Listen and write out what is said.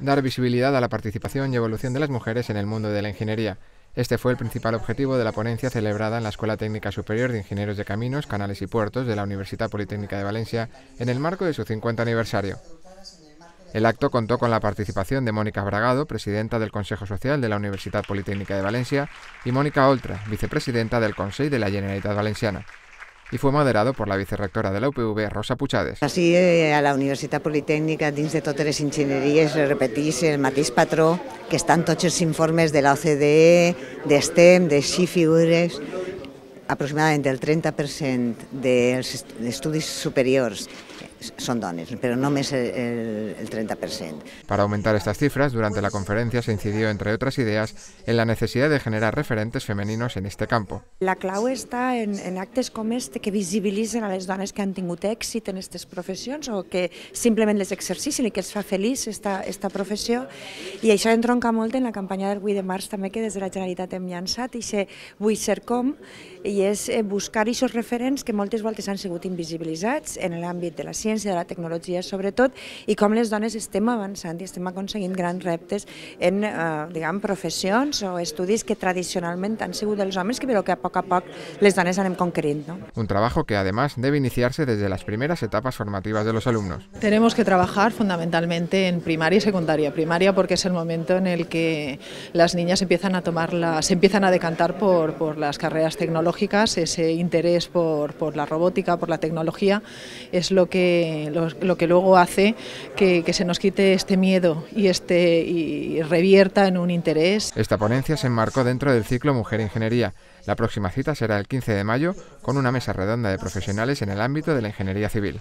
dar visibilidad a la participación y evolución de las mujeres en el mundo de la ingeniería. Este fue el principal objetivo de la ponencia celebrada en la Escuela Técnica Superior de Ingenieros de Caminos, Canales y Puertos de la Universidad Politécnica de Valencia en el marco de su 50 aniversario. El acto contó con la participación de Mónica Bragado, presidenta del Consejo Social de la Universidad Politécnica de Valencia, y Mónica Oltra, vicepresidenta del Consejo de la Generalitat Valenciana y fue moderado por la vicerrectora de la UPV, Rosa Puchades. Así eh, a la Universitat Politécnica, dins de totes les enginyeries, repetís el matiz patró que están todos los informes de la OCDE, de STEM, de figures ...aproximadamente el 30% dels estudios superiors son dones, pero no es el, el 30%. Para aumentar estas cifras, durante la conferencia se incidió, entre otras ideas, en la necesidad de generar referentes femeninos en este campo. La clau està en, en actes com este que visibilitzen a les dones que han tingut èxit en aquestes professions o que simplement les exercicin i que els fa feliç esta, esta professió i això entronca molt en la campanya del 8 de març també que des de la Generalitat hem llançat i se vull ser com i és eh, buscar aquests referents que moltes voltes han sigut invisibilitzats en l'àmbit de la ciència y de la tecnología sobre todo y cómo les dones estem avançant i estem aconseguint grandes reptes en eh, profesiones o estudios que tradicionalmente han sigut dels homes, pero que a poc a poco les dan anem conquerint. ¿no? Un trabajo que además debe iniciarse desde las primeras etapas formativas de los alumnos. Tenemos que trabajar fundamentalmente en primaria y secundaria. Primaria porque es el momento en el que las niñas empiezan a tomar se empiezan a decantar por, las carreras tecnológicas, ese interés por la robótica, por la tecnología, es lo que lo, que luego hace que, que, se nos quite este miedo y, este, y revierta en un interés. Esta ponencia se enmarcó dentro del ciclo Mujer Ingeniería. La próxima cita será el 15 de mayo con una mesa redonda de profesionales en el ámbito de la ingeniería civil.